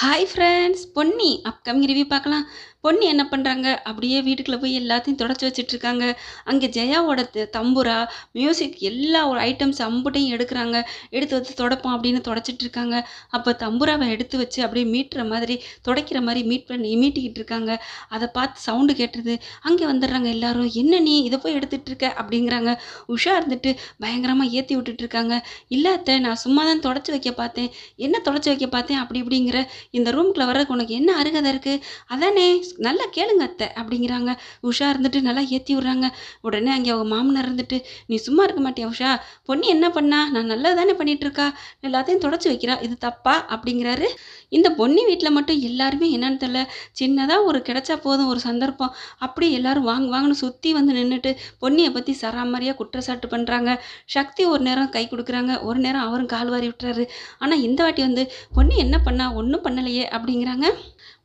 hi friends Ponni upcoming review பார்க்கலாம் பொண்ணு என்ன பண்ணுறாங்க அப்படியே வீட்டுக்குள்ளே போய் எல்லாத்தையும் தொடச்சி வச்சிட்ருக்காங்க அங்கே ஜெயாவோட தம்புரா மியூசிக் எல்லா ஒரு ஐட்டம்ஸ் அம்புட்டையும் எடுக்கிறாங்க எடுத்து வச்சு தொடப்போம் அப்படின்னு தொடச்சிட்ருக்காங்க அப்போ தம்புராவை எடுத்து வச்சு அப்படியே மீட்டுற மாதிரி துடைக்கிற மாதிரி மீட் பண்ணி மீட்டிக்கிட்டு இருக்காங்க அதை பார்த்து சவுண்டு கேட்டுருது அங்கே வந்துடுறாங்க எல்லாரும் என்ன நீ இதை போய் எடுத்துகிட்டு இருக்க அப்படிங்கிறாங்க உஷா இருந்துட்டு பயங்கரமாக ஏற்றி விட்டுட்டு இருக்காங்க இல்லாத்த நான் சும்மா தான் தொடச்சி வைக்க பார்த்தேன் என்ன தொடச்சி வைக்க பார்த்தேன் அப்படி இப்படிங்கிற இந்த ரூம்குள்ளே வர்றதுக்கு உனக்கு என்ன அருகதை இருக்குது அதானே நல்லா கேளுங்க அத்தை அப்படிங்கிறாங்க உஷா இருந்துட்டு நல்லா ஏற்றி விட்றாங்க உடனே அங்கே அவங்க மாமனார் இருந்துட்டு நீ சும்மா இருக்க மாட்டியா உஷா பொண்ணு என்ன பண்ணா நான் நல்லா தானே பண்ணிகிட்ருக்கா எல்லாத்தையும் தொடச்சி வைக்கிறா இது தப்பா அப்படிங்கிறாரு இந்த பொண்ணு வீட்டில் மட்டும் எல்லாருமே என்னன்னு தெரியல சின்னதாக ஒரு கிடைச்சா போதும் ஒரு சந்தர்ப்பம் அப்படி எல்லாரும் வாங்க வாங்கன்னு சுற்றி வந்து நின்றுட்டு பொன்னியை பற்றி சராமரியாக குற்றச்சாட்டு பண்ணுறாங்க சக்தி ஒரு நேரம் கை கொடுக்குறாங்க ஒரு நேரம் அவரும் கால் வாரி விட்டுறாரு ஆனால் இந்த வாட்டி வந்து பொண்ணு என்ன பண்ணா ஒன்றும் பண்ணலையே அப்படிங்கிறாங்க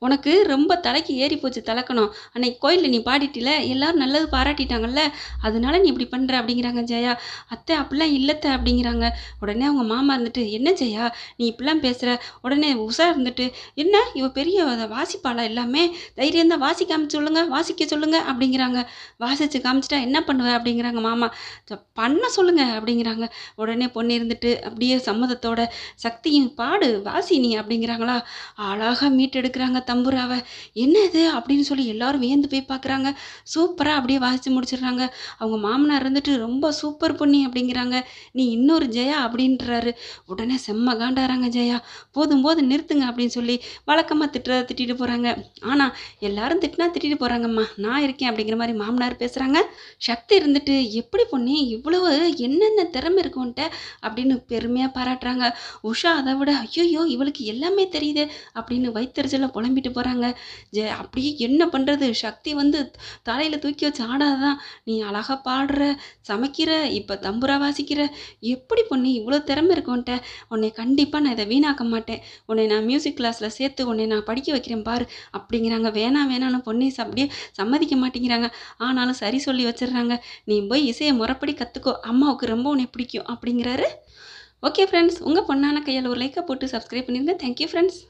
உனக்கு ரொம்ப தலைக்கு ஏறி பூச்சி தலக்கணும் அன்னைக்கு கோயிலில் நீ பாடிட்டில எல்லாரும் நல்லது பாராட்டிட்டாங்கல்ல அதனால நீ இப்படி பண்ணுற அப்படிங்கிறாங்க ஜெயா அத்தை அப்படிலாம் இல்லத்தை அப்படிங்கிறாங்க உடனே அவங்க மாமா இருந்துட்டு என்ன ஜெயா நீ இப்படிலாம் பேசுகிற உடனே உஷா இருந்துட்டு என்ன இவ பெரிய வாசிப்பாளா எல்லாமே தைரியம் தான் வாசி காமிச்சு சொல்லுங்க வாசிக்க சொல்லுங்க அப்படிங்கிறாங்க வாசிச்சு காமிச்சிட்டா என்ன பண்ணுவேன் அப்படிங்கிறாங்க மாமா பண்ண சொல்லுங்க அப்படிங்கிறாங்க உடனே பொண்ணு இருந்துட்டு அப்படியே சம்மதத்தோட சக்தியும் பாடு வாசி நீ அப்படிங்கிறாங்களா அழகாக மீட்டெடுக்கிறாங்க எடுக்கிறாங்க தம்புராவை என்ன இது இது அப்படின்னு சொல்லி எல்லாரும் வியந்து போய் பார்க்குறாங்க சூப்பராக அப்படியே வாசித்து முடிச்சிடுறாங்க அவங்க மாமனார் இருந்துட்டு ரொம்ப சூப்பர் பொண்ணி அப்படிங்கிறாங்க நீ இன்னொரு ஜெயா அப்படின்றாரு உடனே செம்ம காண்டாராங்க ஜெயா போதும் போது நிறுத்துங்க அப்படின்னு சொல்லி வழக்கமாக திட்டுறத திட்டிட்டு போகிறாங்க ஆனால் எல்லாரும் திட்டினா திட்டிட்டு போகிறாங்கம்மா நான் இருக்கேன் அப்படிங்கிற மாதிரி மாமனார் பேசுகிறாங்க சக்தி இருந்துட்டு எப்படி பொண்ணு இவ்வளவு என்னென்ன திறமை இருக்குன்ட்டு அப்படின்னு பெருமையாக பாராட்டுறாங்க உஷா அதை விட ஐயோ இவளுக்கு எல்லாமே தெரியுது அப்படின்னு வைத்தறிச்சலில் புலம்பிட்டு போகிறாங்க ஜெ அப்படியே என்ன பண்ணுறது சக்தி வந்து தலையில் தூக்கி வச்சு ஆடாதான் நீ அழகாக பாடுற சமைக்கிற இப்போ தம்புரா வாசிக்கிற எப்படி பொண்ணு இவ்வளோ திறமை இருக்கோன்ட்ட உன்னை கண்டிப்பாக நான் இதை வீணாக்க மாட்டேன் உன்னை நான் மியூசிக் கிளாஸில் சேர்த்து உன்னை நான் படிக்க வைக்கிறேன் பாரு அப்படிங்கிறாங்க வேணாம் வேணான்னு பொண்ணை அப்படியே சம்மதிக்க மாட்டேங்கிறாங்க ஆனாலும் சரி சொல்லி வச்சிடுறாங்க நீ போய் இசையை முறைப்படி கற்றுக்கோ அம்மாவுக்கு ரொம்ப உன்னை பிடிக்கும் அப்படிங்கிறாரு ஓகே ஃப்ரெண்ட்ஸ் உங்கள் பொண்ணான கையால் ஒரு லைக்கை போட்டு சப்ஸ்கிரைப் பண்ணிடுங்க தேங்க்யூ ஃப்ரெண்ட்ஸ்